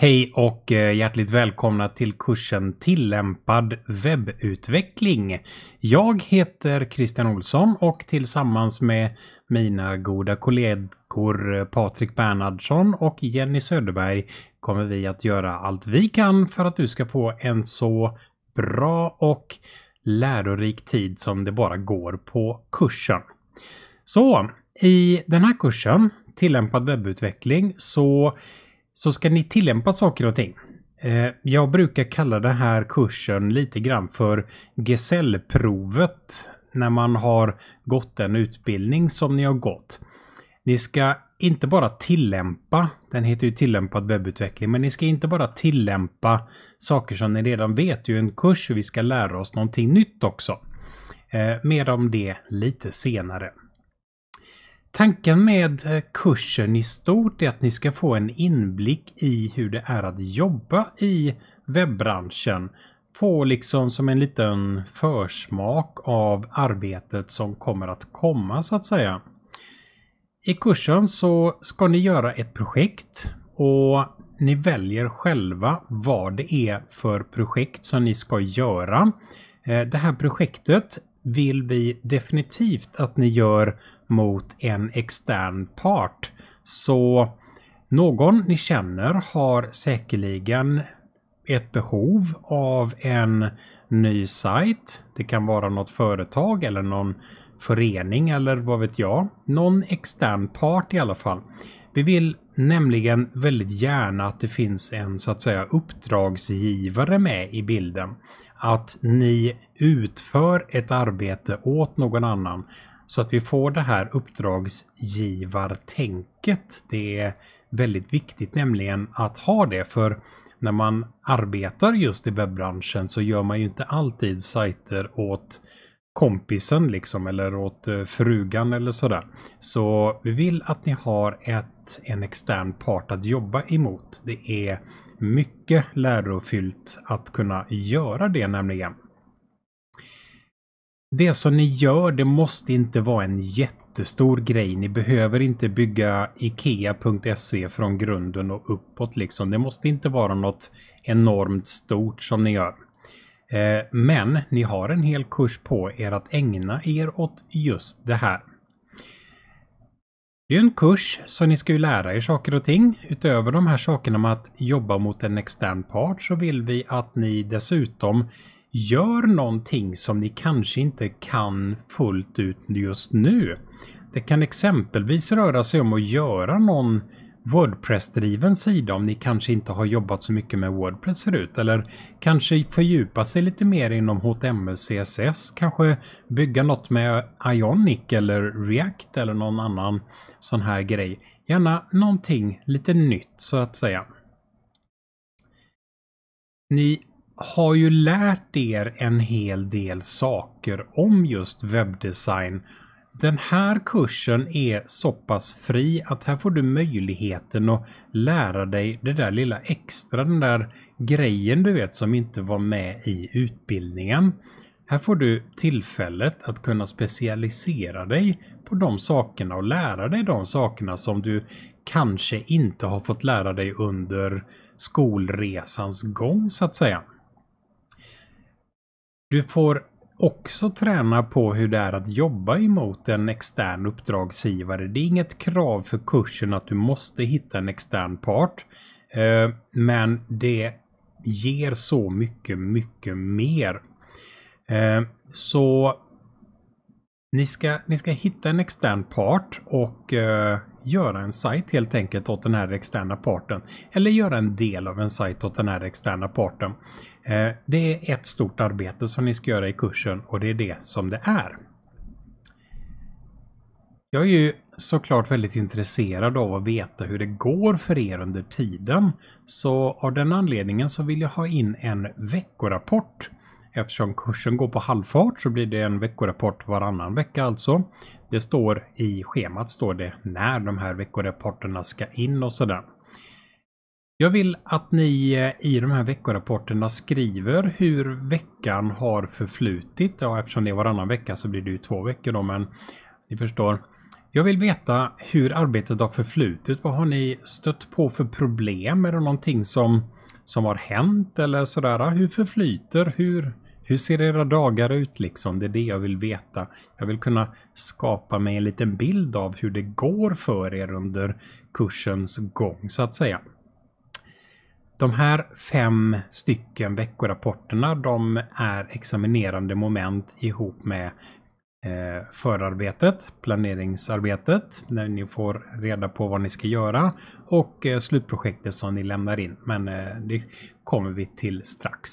Hej och eh, hjärtligt välkomna till kursen Tillämpad webbutveckling. Jag heter Christian Olsson och tillsammans med mina goda kollegor eh, Patrik Bernhardsson och Jenny Söderberg kommer vi att göra allt vi kan för att du ska få en så bra och lärorik tid som det bara går på kursen. Så i den här kursen Tillämpad webbutveckling så så ska ni tillämpa saker och ting. Eh, jag brukar kalla den här kursen lite grann för gesällprovet. när man har gått den utbildning som ni har gått. Ni ska inte bara tillämpa, den heter ju tillämpad webbutveckling, men ni ska inte bara tillämpa saker som ni redan vet. Det är ju en kurs och vi ska lära oss någonting nytt också. Eh, mer om det lite senare. Tanken med eh, kursen i stort är att ni ska få en inblick i hur det är att jobba i webbranschen. Få liksom som en liten försmak av arbetet som kommer att komma så att säga. I kursen så ska ni göra ett projekt och ni väljer själva vad det är för projekt som ni ska göra. Eh, det här projektet vill vi definitivt att ni gör mot en extern part. Så någon ni känner har säkerligen ett behov av en ny sajt. Det kan vara något företag eller någon förening eller vad vet jag. Någon extern part i alla fall. Vi vill nämligen väldigt gärna att det finns en så att säga uppdragsgivare med i bilden. Att ni utför ett arbete åt någon annan. Så att vi får det här uppdragsgivartänket. Det är väldigt viktigt nämligen att ha det för när man arbetar just i webbranschen så gör man ju inte alltid sajter åt kompisen liksom eller åt eh, frugan eller sådär. Så vi vill att ni har ett, en extern part att jobba emot. Det är mycket lärofyllt att kunna göra det nämligen. Det som ni gör, det måste inte vara en jättestor grej. Ni behöver inte bygga ikea.se från grunden och uppåt liksom. Det måste inte vara något enormt stort som ni gör. Eh, men ni har en hel kurs på er att ägna er åt just det här. Det är en kurs så ni ska ju lära er saker och ting. Utöver de här sakerna med att jobba mot en extern part så vill vi att ni dessutom gör någonting som ni kanske inte kan fullt ut just nu. Det kan exempelvis röra sig om att göra någon Wordpress-driven sida om ni kanske inte har jobbat så mycket med Wordpress förut eller kanske fördjupa sig lite mer inom HTML, CSS, kanske bygga något med Ionic eller React eller någon annan sån här grej. Gärna någonting lite nytt så att säga. Ni har ju lärt er en hel del saker om just webbdesign. Den här kursen är så pass fri att här får du möjligheten att lära dig det där lilla extra, den där grejen du vet som inte var med i utbildningen. Här får du tillfället att kunna specialisera dig på de sakerna och lära dig de sakerna som du kanske inte har fått lära dig under skolresans gång så att säga. Du får också träna på hur det är att jobba emot en extern uppdragsgivare. Det är inget krav för kursen att du måste hitta en extern part. Eh, men det ger så mycket, mycket mer. Eh, så ni ska, ni ska hitta en extern part och eh, göra en sajt helt enkelt åt den här externa parten. Eller göra en del av en sajt åt den här externa parten. Eh, det är ett stort arbete som ni ska göra i kursen och det är det som det är. Jag är ju såklart väldigt intresserad av att veta hur det går för er under tiden. Så av den anledningen så vill jag ha in en veckorapport. Eftersom kursen går på halvfart så blir det en veckorapport varannan vecka alltså. Det står i schemat står det när de här veckorapporterna ska in och sådär. Jag vill att ni eh, i de här veckorapporterna skriver hur veckan har förflutit. Ja, eftersom det är varannan vecka så blir det ju två veckor då, men ni förstår. Jag vill veta hur arbetet har förflutit. Vad har ni stött på för problem? Är det någonting som, som har hänt eller sådär? Hur förflyter? Hur, hur ser era dagar ut liksom? Det är det jag vill veta. Jag vill kunna skapa mig en liten bild av hur det går för er under kursens gång så att säga. De här fem stycken veckorapporterna de är examinerande moment ihop med eh, förarbetet, planeringsarbetet, när ni får reda på vad ni ska göra och eh, slutprojektet som ni lämnar in. Men eh, det kommer vi till strax.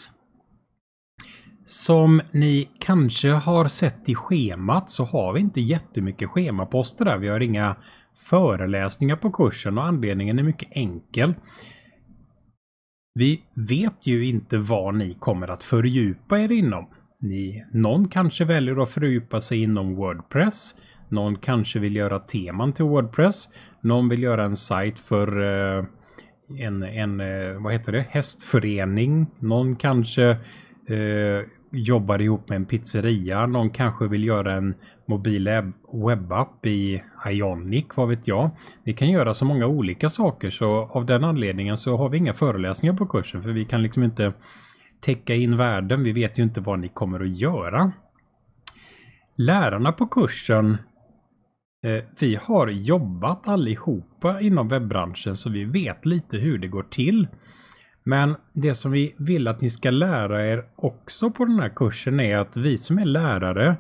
Som ni kanske har sett i schemat så har vi inte jättemycket schemaposter där. Vi har inga föreläsningar på kursen och anledningen är mycket enkel. Vi vet ju inte vad ni kommer att fördjupa er inom. Ni, någon kanske väljer att fördjupa sig inom Wordpress. Någon kanske vill göra teman till Wordpress. Någon vill göra en sajt för eh, en, en eh, vad heter det, hästförening. Någon kanske eh, jobbar ihop med en pizzeria. Någon kanske vill göra en mobil webbapp i Ionic, vad vet jag. Vi kan göra så många olika saker så av den anledningen så har vi inga föreläsningar på kursen för vi kan liksom inte täcka in världen. Vi vet ju inte vad ni kommer att göra. Lärarna på kursen eh, vi har jobbat allihopa inom webbranschen så vi vet lite hur det går till. Men det som vi vill att ni ska lära er också på den här kursen är att vi som är lärare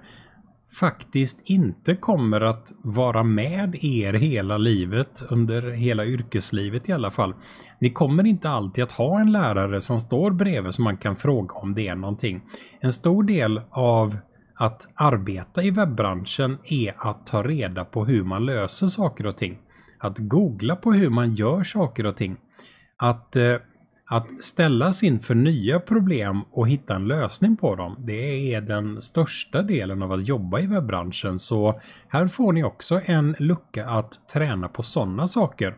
faktiskt inte kommer att vara med er hela livet, under hela yrkeslivet i alla fall. Ni kommer inte alltid att ha en lärare som står bredvid som man kan fråga om det är någonting. En stor del av att arbeta i webbranschen är att ta reda på hur man löser saker och ting. Att googla på hur man gör saker och ting. Att eh, att ställas inför nya problem och hitta en lösning på dem, det är den största delen av att jobba i webbranschen. Så här får ni också en lucka att träna på sådana saker.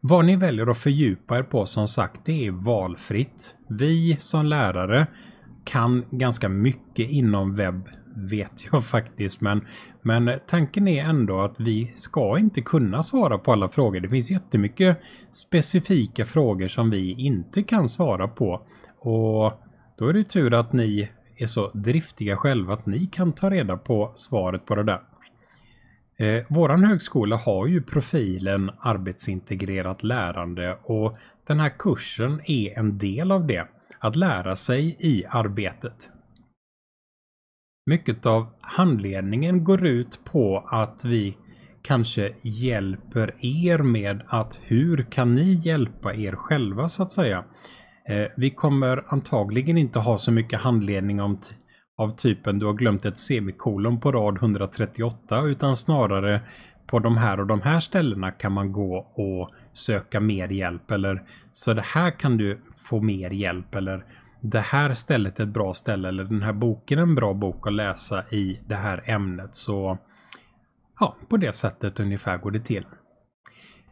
Vad ni väljer att fördjupa er på som sagt, det är valfritt. Vi som lärare kan ganska mycket inom webb vet jag faktiskt. Men, men tanken är ändå att vi ska inte kunna svara på alla frågor. Det finns jättemycket specifika frågor som vi inte kan svara på. Och då är det tur att ni är så driftiga själva att ni kan ta reda på svaret på det där. Eh, våran högskola har ju profilen arbetsintegrerat lärande och den här kursen är en del av det. Att lära sig i arbetet mycket av handledningen går ut på att vi kanske hjälper er med att hur kan ni hjälpa er själva så att säga. Eh, vi kommer antagligen inte ha så mycket handledning om av typen du har glömt ett semikolon på rad 138 utan snarare på de här och de här ställena kan man gå och söka mer hjälp eller så det här kan du få mer hjälp eller det här stället är ett bra ställe eller den här boken är en bra bok att läsa i det här ämnet. Så ja, på det sättet ungefär går det till.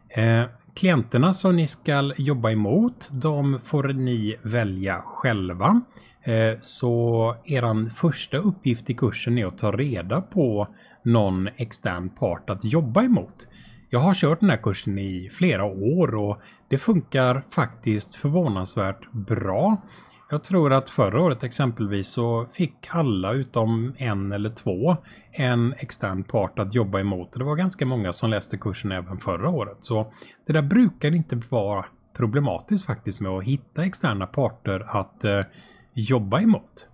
Eh, klienterna som ni ska jobba emot, de får ni välja själva. Eh, så er första uppgift i kursen är att ta reda på någon extern part att jobba emot. Jag har kört den här kursen i flera år och det funkar faktiskt förvånansvärt bra. Jag tror att förra året exempelvis så fick alla utom en eller två en extern part att jobba emot. Det var ganska många som läste kursen även förra året. Så det där brukar inte vara problematiskt faktiskt med att hitta externa parter att eh, jobba emot.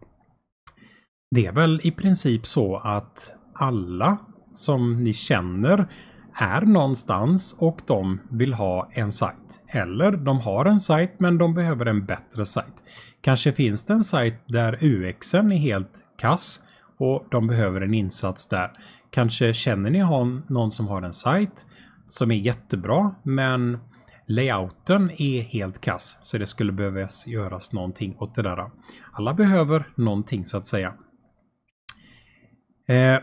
Det är väl i princip så att alla som ni känner är någonstans och de vill ha en sajt. Eller de har en sajt men de behöver en bättre sajt. Kanske finns det en sajt där UXen är helt kass och de behöver en insats där. Kanske känner ni någon som har en sajt som är jättebra men layouten är helt kass så det skulle behövas göras någonting åt det där. Alla behöver någonting så att säga. Eh,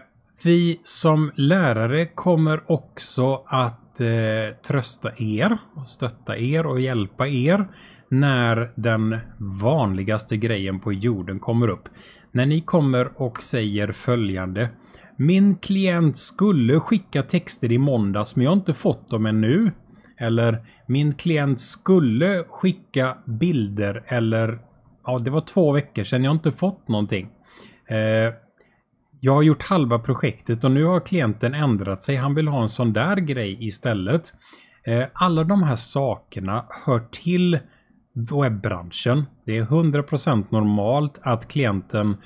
vi som lärare kommer också att eh, trösta er, och stötta er och hjälpa er när den vanligaste grejen på jorden kommer upp. När ni kommer och säger följande. Min klient skulle skicka texter i måndags men jag har inte fått dem ännu. Eller min klient skulle skicka bilder eller ja, det var två veckor sedan jag har inte fått någonting. Eh, jag har gjort halva projektet och nu har klienten ändrat sig. Han vill ha en sån där grej istället. Eh, alla de här sakerna hör till webbranschen. Det är 100% normalt att klienten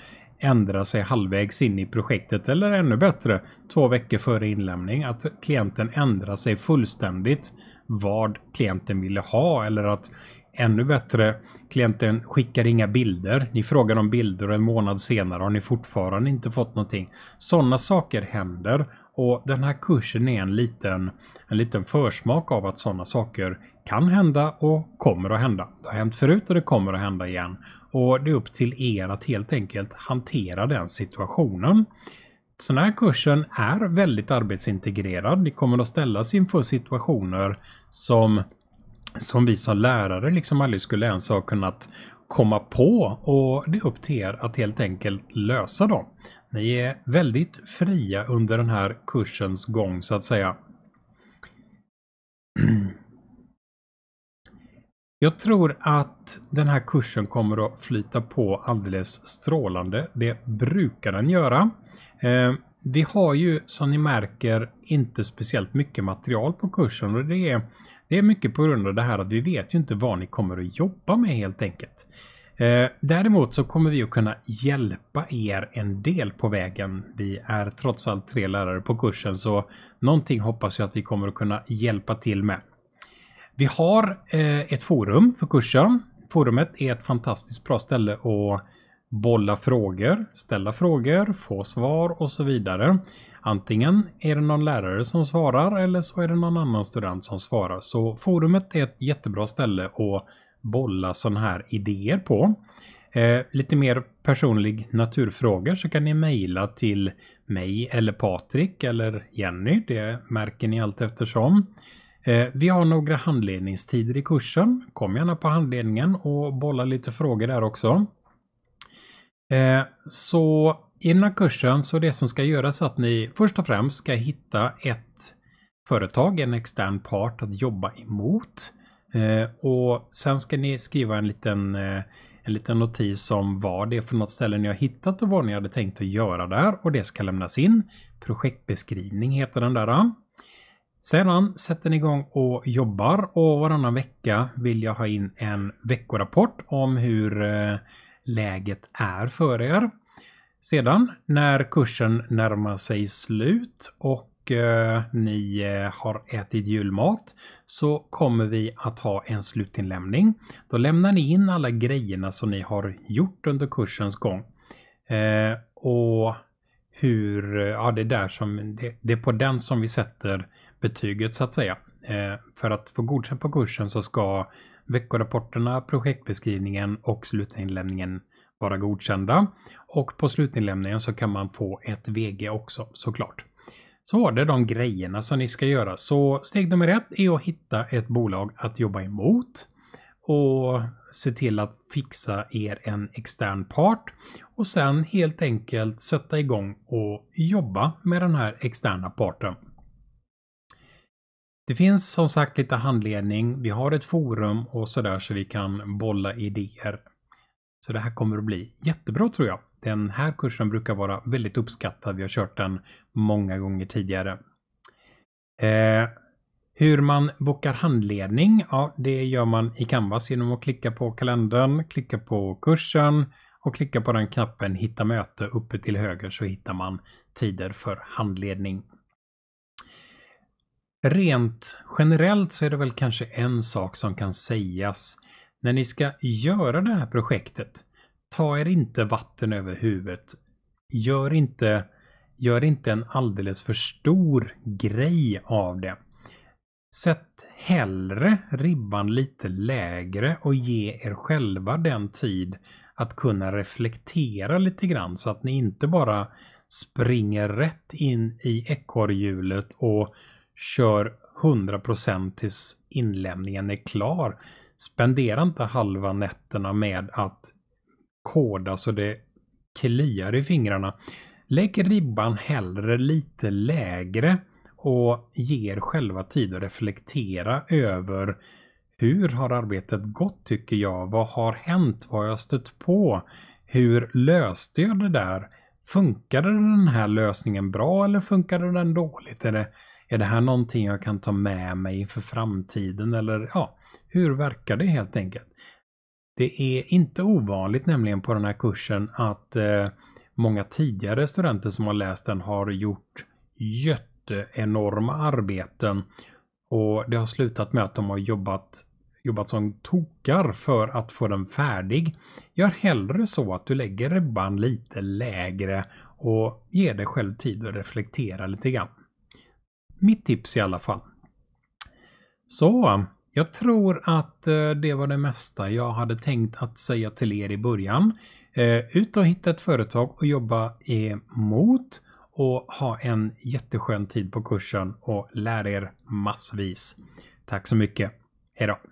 ändrar sig halvvägs in i projektet eller ännu bättre, två veckor före inlämning, att klienten ändrar sig fullständigt vad klienten ville ha eller att Ännu bättre, klienten skickar inga bilder. Ni frågar om bilder och en månad senare har ni fortfarande inte fått någonting. Sådana saker händer och den här kursen är en liten, en liten försmak av att sådana saker kan hända och kommer att hända. Det har hänt förut och det kommer att hända igen. Och det är upp till er att helt enkelt hantera den situationen. Så den här kursen är väldigt arbetsintegrerad. Ni kommer att ställas inför situationer som som vi som lärare liksom aldrig skulle ens ha kunnat komma på och det är upp till er att helt enkelt lösa dem. Ni är väldigt fria under den här kursens gång så att säga. Jag tror att den här kursen kommer att flyta på alldeles strålande. Det brukar den göra. Eh, vi har ju som ni märker inte speciellt mycket material på kursen och det är det är mycket på grund av det här att vi vet ju inte vad ni kommer att jobba med helt enkelt. Eh, däremot så kommer vi att kunna hjälpa er en del på vägen. Vi är trots allt tre lärare på kursen så någonting hoppas jag att vi kommer att kunna hjälpa till med. Vi har eh, ett forum för kursen. Forumet är ett fantastiskt bra ställe att bolla frågor, ställa frågor, få svar och så vidare. Antingen är det någon lärare som svarar eller så är det någon annan student som svarar. Så forumet är ett jättebra ställe att bolla sådana här idéer på. Eh, lite mer personlig naturfrågor så kan ni mejla till mig eller Patrik eller Jenny. Det märker ni allt eftersom. Eh, vi har några handledningstider i kursen. Kom gärna på handledningen och bolla lite frågor där också. Eh, så i den här kursen så det som ska göras är att ni först och främst ska hitta ett företag, en extern part att jobba emot. Eh, och sen ska ni skriva en liten, eh, en liten notis om vad det är för något ställe ni har hittat och vad ni hade tänkt att göra där och det ska lämnas in. Projektbeskrivning heter den där. Sedan sätter ni igång och jobbar och varannan vecka vill jag ha in en veckorapport om hur eh, läget är för er. Sedan när kursen närmar sig slut och och eh, ni eh, har ätit julmat så kommer vi att ha en slutinlämning. Då lämnar ni in alla grejerna som ni har gjort under kursens gång. Eh, och hur, ja det är där som, det, det, är på den som vi sätter betyget så att säga. Eh, för att få godkänt på kursen så ska veckorapporterna, projektbeskrivningen och slutinlämningen vara godkända. Och på slutinlämningen så kan man få ett VG också såklart. Så var det de grejerna som ni ska göra. Så steg nummer ett är att hitta ett bolag att jobba emot och se till att fixa er en extern part och sen helt enkelt sätta igång och jobba med den här externa parten. Det finns som sagt lite handledning. Vi har ett forum och sådär så vi kan bolla idéer så det här kommer att bli jättebra tror jag. Den här kursen brukar vara väldigt uppskattad. Vi har kört den många gånger tidigare. Eh, hur man bokar handledning, ja det gör man i Canvas genom att klicka på kalendern, klicka på kursen och klicka på den knappen Hitta möte uppe till höger så hittar man tider för handledning. Rent generellt så är det väl kanske en sak som kan sägas när ni ska göra det här projektet, ta er inte vatten över huvudet. Gör inte, gör inte en alldeles för stor grej av det. Sätt hellre ribban lite lägre och ge er själva den tid att kunna reflektera lite grann så att ni inte bara springer rätt in i ekorrhjulet och kör 100% tills inlämningen är klar spendera inte halva nätterna med att koda så det kliar i fingrarna. Lägg ribban hellre lite lägre och ge er själva tid att reflektera över hur har arbetet gått tycker jag? Vad har hänt? Vad har jag stött på? Hur löste jag det där? Funkade den här lösningen bra eller funkade den dåligt? Är det, är det här någonting jag kan ta med mig för framtiden? Eller ja, hur verkar det helt enkelt? Det är inte ovanligt nämligen på den här kursen att eh, många tidigare studenter som har läst den har gjort jätteenorma arbeten och det har slutat med att de har jobbat jobbat som tokar för att få den färdig. Gör hellre så att du lägger ribban lite lägre och ger dig själv tid att reflektera lite grann. Mitt tips i alla fall. Så jag tror att eh, det var det mesta jag hade tänkt att säga till er i början. Eh, ut och hitta ett företag och jobba emot och ha en jätteskön tid på kursen och lär er massvis. Tack så mycket. Hej då!